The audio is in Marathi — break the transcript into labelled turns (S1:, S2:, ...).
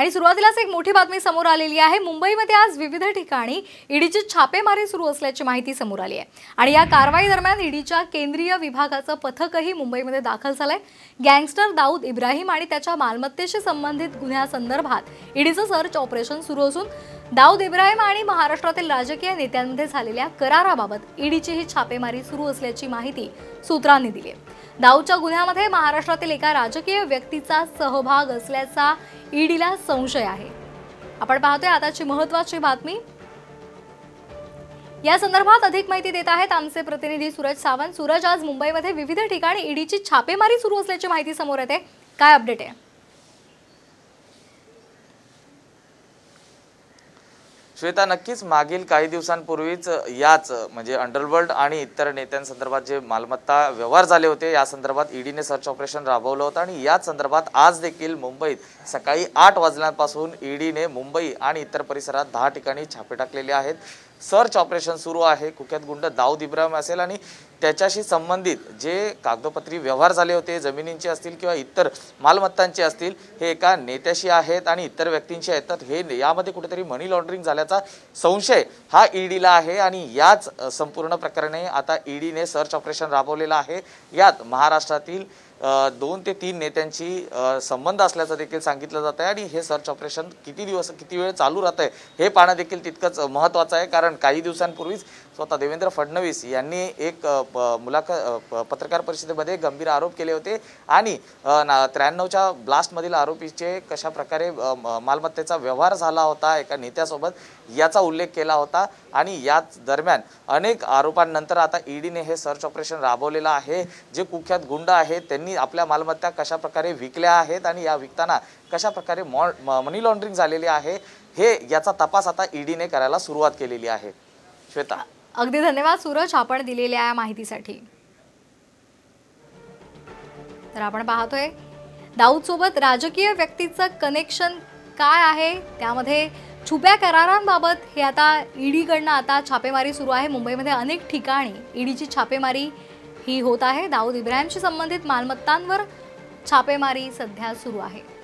S1: आणि सुरुवातीलाच एक मोठी बातमी समोर आलेली आहे मुंबईमध्ये आज विविध ठिकाणी ईडीची छापेमारी सुरू असल्याची माहिती समोर आली आहे आणि या कारवाई दरम्यान ईडीच्या केंद्रीय विभागाचं पथकही मुंबईमध्ये दाखल झालंय गँगस्टर दाऊद इब्राहिम आणि त्याच्या मालमत्तेशी संबंधित गुन्ह्यासंदर्भात ईडीचं सर्च ऑपरेशन सुरू असून दाऊद इब्राहिम आणि महाराष्ट्रातील राजकीय नेत्यांमध्ये झालेल्या कराराबाबत ईडीची ही छापेमारी सुरू असल्याची माहिती सूत्रांनी दिली आहे दाऊच्या गुन्ह्यामध्ये महाराष्ट्रातील एका राजकीय व्यक्तीचा सहभाग असल्याचा ईडीला संशय आहे आपण पाहतोय आताची महत्वाची बातमी या संदर्भात अधिक माहिती देत आहेत आमचे प्रतिनिधी सूरज सावंत सूरज आज मुंबईमध्ये विविध ठिकाणी ईडीची छापेमारी सुरू असल्याची माहिती समोर येते काय अपडेट आहे
S2: श्वेता नक्कीच मागील काही दिवसांपूर्वीच याच म्हणजे अंडरवर्ल्ड आणि इतर नेत्यांसंदर्भात जे मालमत्ता व्यवहार झाले होते या संदर्भात ईडीने सर्च ऑपरेशन राबवलं होतं आणि याच संदर्भात आज देखील मुंबईत सकाळी आठ वाजल्यापासून ईडीने e मुंबई आणि इतर परिसरात दहा ठिकाणी छापे टाकलेले आहेत सर्च ऑपरेशन सुरू आहे कुख्यात गुंड दाऊद इब्राहिम असेल आणि त्याच्याशी संबंधित जे कागदोपत्री व्यवहार झाले होते जमिनींचे असतील किंवा इतर मालमत्तांचे असतील हे एका नेत्याशी आहेत आणि इतर व्यक्तींशी आहेत तर हे यामध्ये कुठेतरी मनी लॉन्ड्रिंग झाल्याचा संशय हा ईडीला e आहे आणि याच संपूर्ण प्रकरणे आता ईडीने सर्च ऑपरेशन राबवलेलं आहे यात महाराष्ट्रातील दोन ते तीन नेत्यांची संबंध असल्याचं देखील सांगितलं जात आहे आणि हे सर्च ऑपरेशन किती दिवस किती वेळ चालू राहत आहे हे पाहणं देखील तितकंच महत्त्वाचं आहे कारण काही दिवसांपूर्वीच स्वतः देवेंद्र फडणवीस यांनी एक मुलाखत पत्रकार परिषदेमध्ये गंभीर आरोप केले होते आणि त्र्याण्णवच्या ब्लास्टमधील आरोपीचे कशा प्रकारे मालमत्तेचा व्यवहार झाला होता एका नेत्यासोबत याचा उल्लेख केला होता आणि याच दरम्यान अनेक आरोपांनंतर आता ईडीने हे सर्च ऑपरेशन राबवलेलं आहे जे कुख्यात गुंड आहेत त्यांनी आपल्या मालमत्ता कशा प्रकारे विकल्या आहेत आणि या विकताना कशा प्रकारे मॉ मनी लॉन्ड्रिंग झालेली आहे हे याचा तपास आता ईडीने करायला सुरुवात केलेली आहे श्वेता
S1: अगदी धन्यवाद सूरज आपण दिलेल्या या माहितीसाठी तर आपण पाहतोय दाऊदसोबत राजकीय व्यक्तीचं कनेक्शन काय आहे त्यामध्ये छुप्या करारांबाबत हे आता ईडीकडनं आता छापेमारी सुरू आहे मुंबईमध्ये अनेक ठिकाणी ईडीची छापेमारी ही होत आहे दाऊद इब्राहिमशी संबंधित मालमत्तांवर छापेमारी सध्या सुरू आहे